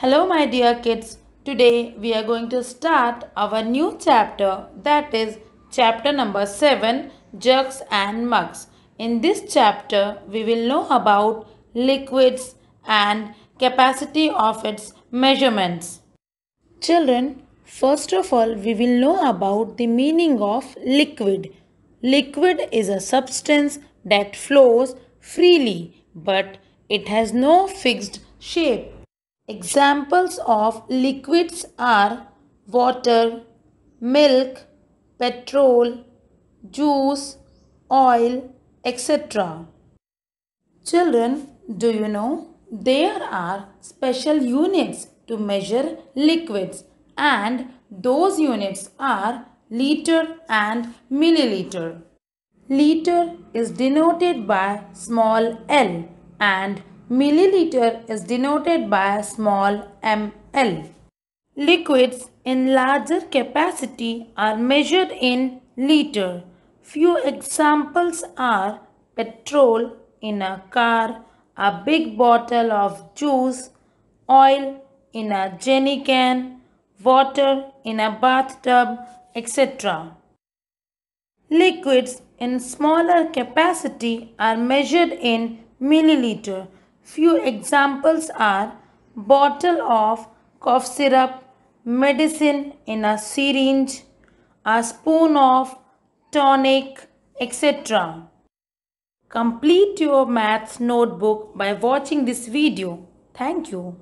Hello my dear kids, today we are going to start our new chapter that is chapter number 7 Jugs and Mugs. In this chapter we will know about liquids and capacity of its measurements. Children, first of all we will know about the meaning of liquid. Liquid is a substance that flows freely but it has no fixed shape. Examples of liquids are water, milk, petrol, juice, oil, etc. Children, do you know there are special units to measure liquids and those units are liter and milliliter. Liter is denoted by small l and Milliliter is denoted by a small ml. Liquids in larger capacity are measured in liter. Few examples are petrol in a car, a big bottle of juice, oil in a jenny can, water in a bathtub, etc. Liquids in smaller capacity are measured in milliliter. Few examples are bottle of cough syrup, medicine in a syringe, a spoon of tonic, etc. Complete your maths notebook by watching this video. Thank you.